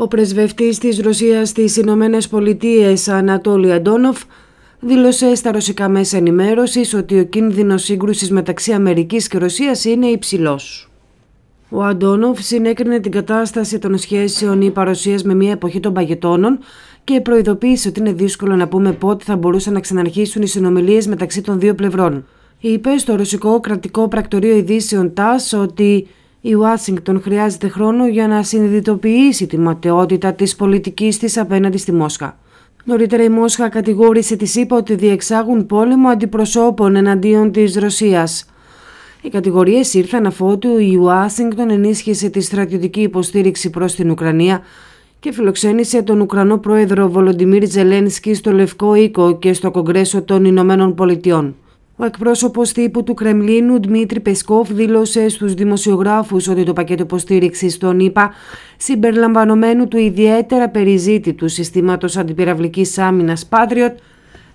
Ο πρεσβευτής της Ρωσίας στις Ηνωμένες Πολιτείες Ανατόλιο Αντόνοφ δήλωσε στα ρωσικά μέσα ενημέρωσης ότι ο κίνδυνος σύγκρουσης μεταξύ Αμερικής και Ρωσίας είναι υψηλός. Ο Αντόνοφ συνέκρινε την κατάσταση των σχέσεων ή παρουσίας με μια εποχή των παγετώνων και προειδοποίησε ότι είναι δύσκολο να πούμε πότε θα μπορούσαν να ξαναρχίσουν οι συνομιλίες μεταξύ των δύο πλευρών. Είπε στο ρωσικό κρατικό πρακτορείο ειδήσεων ΤΑΣ ότι η Ουάσιγκτον χρειάζεται χρόνο για να συνειδητοποιήσει τη ματαιότητα της πολιτικής της απέναντι στη Μόσχα. Νωρίτερα η Μόσχα κατηγόρησε της ΣΥΠΑ ότι διεξάγουν πόλεμο αντιπροσώπων εναντίον της Ρωσίας. Οι κατηγορίες ήρθαν αφότου η Ουάσιγκτον ενίσχυσε τη στρατιωτική υποστήριξη προς την Ουκρανία και φιλοξένησε τον Ουκρανό πρόεδρο Βολοντιμίρ Τζελένσκι στο Λευκό Οίκο και στο Κογκρέσο των Ηνωμένων Πολιτειών. Ο εκπρόσωπος τύπου του Κρεμλίνου, Δημήτρη Πεσκόφ, δήλωσε στους δημοσιογράφους ότι το πακέτο υποστήριξης των ΗΠΑ, συμπεριλαμβανομένου του ιδιαίτερα περιζήτητου συστήματος αντιπυραυλικής άμυνας Patriot,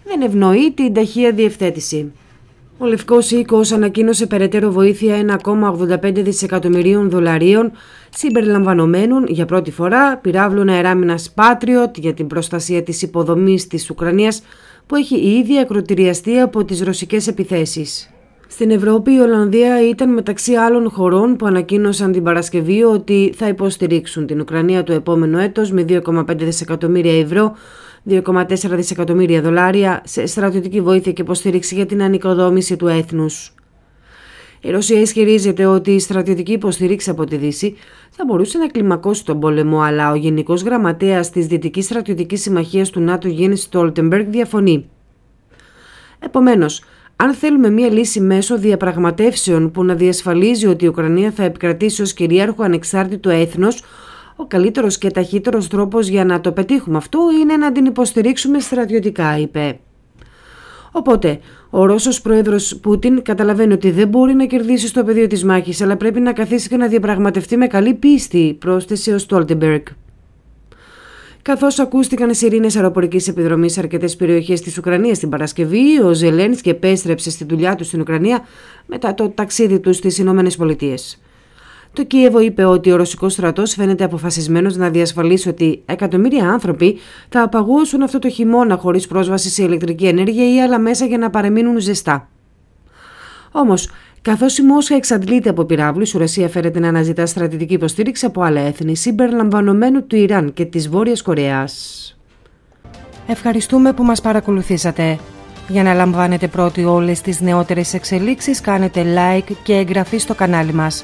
δεν ευνοεί την ταχεία διευθέτηση. Ο Λευκός Οίκος ανακοίνωσε περαιτέρω βοήθεια 1,85 δισεκατομμυρίων δολαρίων, συμπεριλαμβανομένων για πρώτη φορά πυράβλων αεράμινα Patriot για την προστασία της υποδομής της Ουκρανίας που έχει ήδη ακροτηριαστεί από τις ρωσικές επιθέσεις. Στην Ευρώπη η Ολλανδία ήταν μεταξύ άλλων χωρών που ανακοίνωσαν την Παρασκευή ότι θα υποστηρίξουν την Ουκρανία το επόμενο έτος με 2,5 δισεκατομμύρια ευρώ 2,4 δισεκατομμύρια δολάρια σε στρατιωτική βοήθεια και υποστήριξη για την ανοικοδόμηση του έθνους. Η Ρωσία ισχυρίζεται ότι η στρατιωτική υποστήριξη από τη Δύση θα μπορούσε να κλιμακώσει τον πόλεμο, αλλά ο Γενικός Γραμματέας της Δυτικής Στρατιωτικής Συμμαχίας του ΝΑΤΟ, Γέννη Στόλτεμπεργκ, διαφωνεί. Επομένως, αν θέλουμε μία λύση μέσω διαπραγματεύσεων που να διασφαλίζει ότι η Ουκρανία θα επικρατήσει ως κυρίαρχο ανεξάρτητο έθνος, ο καλύτερος και ταχύτερος τρόπος για να το πετύχουμε αυτό είναι να την υποστηρίξουμε στρατιωτικά, είπε. Οπότε, ο Ρώσος πρόεδρος Πούτιν καταλαβαίνει ότι δεν μπορεί να κερδίσει στο πεδίο της μάχης, αλλά πρέπει να καθίσει και να διαπραγματευτεί με καλή πίστη, πρόσθεσε ο Στόλτεμπεργκ. Καθώς ακούστηκαν σιρήνες αεροπορικής επιδρομής σε αρκετές περιοχές της Ουκρανίας την Παρασκευή, ο Ζελένσκι επέστρεψε στη δουλειά του στην Ουκρανία μετά το ταξίδι του στις Ηνωμένες Πολιτείες. Το Κίεβο είπε ότι ο ρωσικός στρατός φαίνεται αποφασισμένος να διασφαλίσει ότι εκατομμύρια άνθρωποι θα απαγώσουν αυτό το χειμώνα χωρίς πρόσβαση σε ηλεκτρική ενέργεια ή άλλα μέσα για να παραμείνουν ζεστά. Όμως, καθώς η Μόσχα εξαντλείται από πυράβλους, η Ρωσία φέρεται να αναζητά στρατητική υποστήριξη από άλλα έθνη, συμπεριλαμβανομένου του Ιράν και της Βόρειας Κορέας. Ευχαριστούμε που μας παρακολουθήσατε. Για να λαμβάνετε πρώτοι όλες τις νεότερες εξελίξεις κάνετε like και εγγραφή στο κανάλι μας.